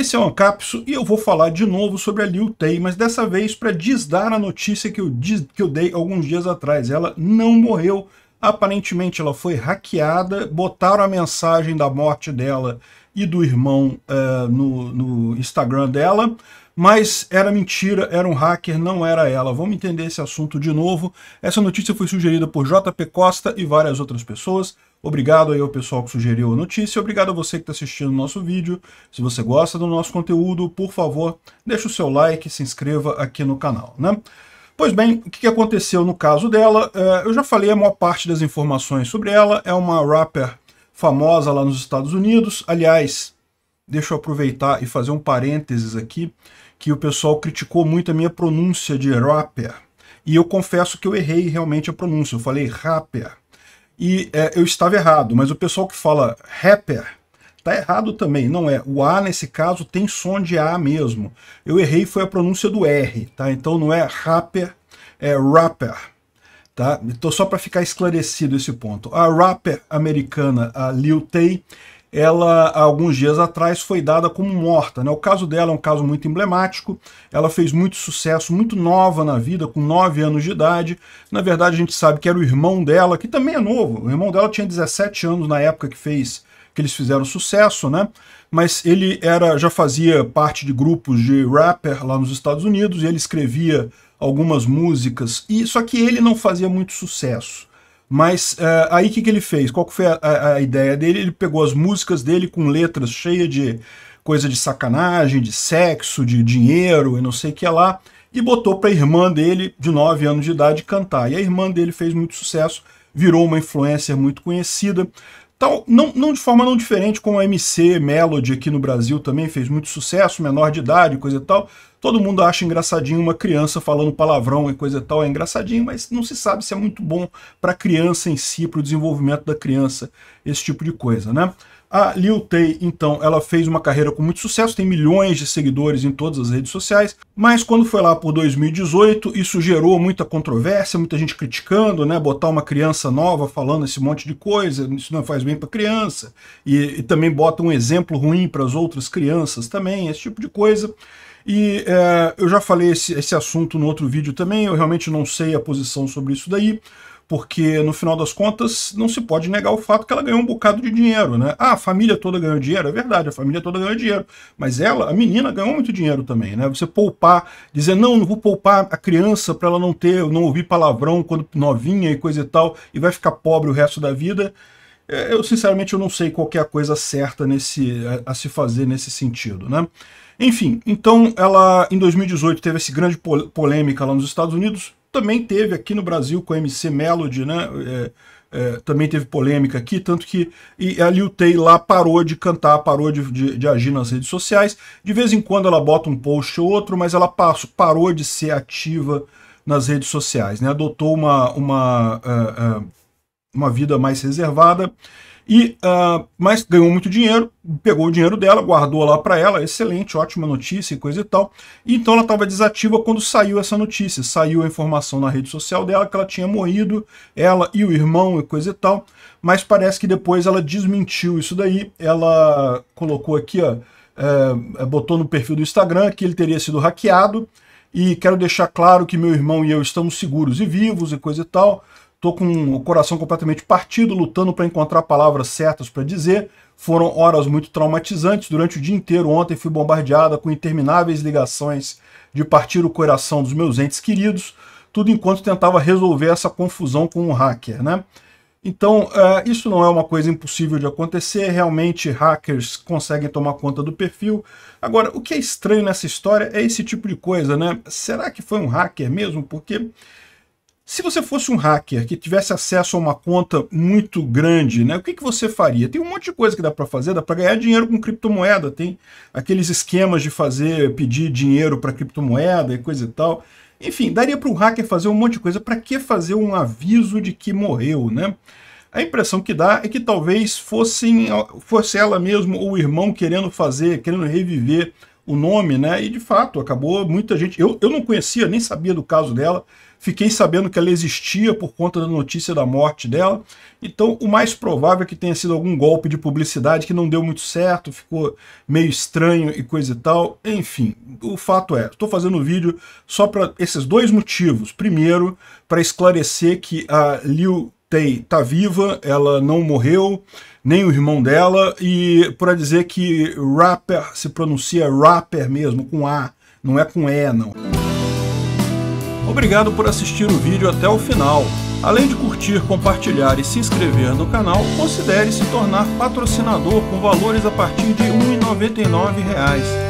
Esse é o Ancapso e eu vou falar de novo sobre a Liu Tei, mas dessa vez para desdar a notícia que eu, diz, que eu dei alguns dias atrás. Ela não morreu, aparentemente ela foi hackeada, botaram a mensagem da morte dela e do irmão uh, no, no Instagram dela, mas era mentira, era um hacker, não era ela. Vamos entender esse assunto de novo. Essa notícia foi sugerida por JP Costa e várias outras pessoas. Obrigado aí ao pessoal que sugeriu a notícia, obrigado a você que está assistindo o nosso vídeo. Se você gosta do nosso conteúdo, por favor, deixe o seu like, se inscreva aqui no canal, né? Pois bem, o que aconteceu no caso dela? É, eu já falei a maior parte das informações sobre ela, é uma rapper famosa lá nos Estados Unidos. Aliás, deixa eu aproveitar e fazer um parênteses aqui que o pessoal criticou muito a minha pronúncia de rapper. E eu confesso que eu errei realmente a pronúncia, eu falei rapper. E é, eu estava errado, mas o pessoal que fala rapper tá errado também, não é. O A, nesse caso, tem som de A mesmo. Eu errei, foi a pronúncia do R, tá? Então não é rapper, é rapper. Tá? Então só para ficar esclarecido esse ponto. A rapper americana, a Lil Tay, ela há alguns dias atrás foi dada como morta. Né? O caso dela é um caso muito emblemático, ela fez muito sucesso, muito nova na vida, com 9 anos de idade. Na verdade, a gente sabe que era o irmão dela, que também é novo. O irmão dela tinha 17 anos na época que fez que eles fizeram sucesso, né? Mas ele era já fazia parte de grupos de rapper lá nos Estados Unidos e ele escrevia algumas músicas, e só que ele não fazia muito sucesso. Mas uh, aí o que, que ele fez? Qual foi a, a, ideia dele? Ele pegou as músicas dele com letras cheias de coisa de sacanagem, de sexo, de dinheiro e não sei o que lá, e botou para a irmã dele, de 9 anos de idade, cantar. E a irmã dele fez muito sucesso, virou uma influencer muito conhecida. Então, não, não, de forma não diferente como a MC Melody aqui no Brasil também fez muito sucesso, menor de idade, coisa e tal. Todo mundo acha engraçadinho uma criança falando palavrão e coisa e tal, é engraçadinho, mas não se sabe se é muito bom para a criança em si, para o desenvolvimento da criança, esse tipo de coisa, né? A Liu Tei, então, ela fez uma carreira com muito sucesso, tem milhões de seguidores em todas as redes sociais, mas quando foi lá por 2018, isso gerou muita controvérsia, muita gente criticando, né? Botar uma criança nova falando esse monte de coisa, isso não faz bem para criança, e, e, também bota um exemplo ruim para as outras crianças também, esse tipo de coisa. E é, eu já falei esse, esse assunto no outro vídeo também, eu realmente não sei a posição sobre isso daí, porque no final das contas não se pode negar o fato que ela ganhou um bocado de dinheiro, né? Ah, a família toda ganhou dinheiro, é verdade, a família toda ganhou dinheiro, mas ela, a menina, ganhou muito dinheiro também, né? Você poupar, dizer não, não vou poupar a criança para ela não ter, não ouvir palavrão quando novinha e coisa e tal, e vai ficar pobre o resto da vida. É, eu sinceramente eu não sei qual é a coisa certa nesse, a, a se fazer nesse sentido, né? Enfim, então ela em 2018 teve essa grande polêmica lá nos Estados Unidos, também teve aqui no Brasil com a MC Melody, né? É, é, também teve polêmica aqui, tanto que e a Liu Tei lá parou de cantar, parou de, de, de, agir nas redes sociais. De vez em quando ela bota um post ou outro, mas ela passo, parou de ser ativa nas redes sociais, né? Adotou uma, uma uh, uh, uma vida mais reservada. E, uh, mas ganhou muito dinheiro, pegou o dinheiro dela, guardou lá para ela, excelente, ótima notícia e coisa e tal. Então ela estava desativa quando saiu essa notícia, saiu a informação na rede social dela que ela tinha morrido, ela e o irmão e coisa e tal. Mas parece que depois ela desmentiu isso daí, ela colocou aqui, ó, é, botou no perfil do Instagram que ele teria sido hackeado e quero deixar claro que meu irmão e eu estamos seguros e vivos e coisa e tal Tô com o coração completamente partido, lutando para encontrar palavras certas para dizer. Foram horas muito traumatizantes. Durante o dia inteiro ontem fui bombardeada com intermináveis ligações de partir o coração dos meus entes queridos, tudo enquanto tentava resolver essa confusão com um hacker, né? Então, é, isso não é uma coisa impossível de acontecer, realmente hackers conseguem tomar conta do perfil. Agora, o que é estranho nessa história é esse tipo de coisa, né? Será que foi um hacker mesmo? Porque se você fosse um hacker que tivesse acesso a uma conta muito grande, né, o que, que você faria? Tem um monte de coisa que dá para fazer, dá para ganhar dinheiro com criptomoeda, tem aqueles esquemas de fazer, pedir dinheiro para criptomoeda e coisa e tal. Enfim, daria para um hacker fazer um monte de coisa. Para que fazer um aviso de que morreu, né? A impressão que dá é que talvez fossem, fosse ela mesmo ou o irmão querendo fazer, querendo reviver o nome, né? E de fato, acabou muita gente. Eu, eu não conhecia, nem sabia do caso dela. Fiquei sabendo que ela existia por conta da notícia da morte dela. Então, o mais provável é que tenha sido algum golpe de publicidade que não deu muito certo, ficou meio estranho e coisa e tal. Enfim, o fato é, estou fazendo o vídeo só para esses dois motivos. Primeiro, para esclarecer que a Liu Tei tá viva, ela não morreu, nem o irmão dela, e para dizer que rapper se pronuncia rapper mesmo, com A, não é com E não. Obrigado por assistir o vídeo até o final. Além de curtir, compartilhar e se inscrever no canal, considere se tornar patrocinador com valores a partir de R$ 1,99